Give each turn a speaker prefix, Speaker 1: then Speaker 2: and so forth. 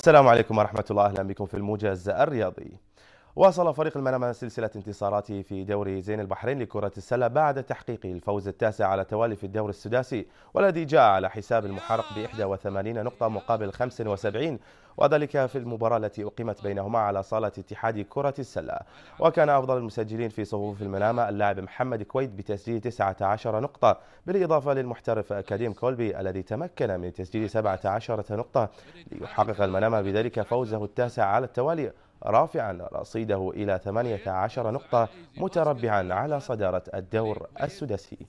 Speaker 1: السلام عليكم ورحمة الله أهلا بكم في الموجز الرياضي واصل فريق المنامة سلسلة انتصاراته في دوري زين البحرين لكرة السلة بعد تحقيق الفوز التاسع على التوالي في الدوري السداسي والذي جاء على حساب المحرق ب 81 نقطة مقابل 75 وذلك في المباراة التي أقيمت بينهما على صالة اتحاد كرة السلة وكان أفضل المسجلين في صفوف المنامة اللاعب محمد كويت بتسجيل 19 نقطة بالإضافة للمحترف كريم كولبي الذي تمكن من تسجيل 17 نقطة ليحقق المنامة بذلك فوزه التاسع على التوالي رافعا رصيده إلى 18 نقطة متربعا على صدارة الدور السداسي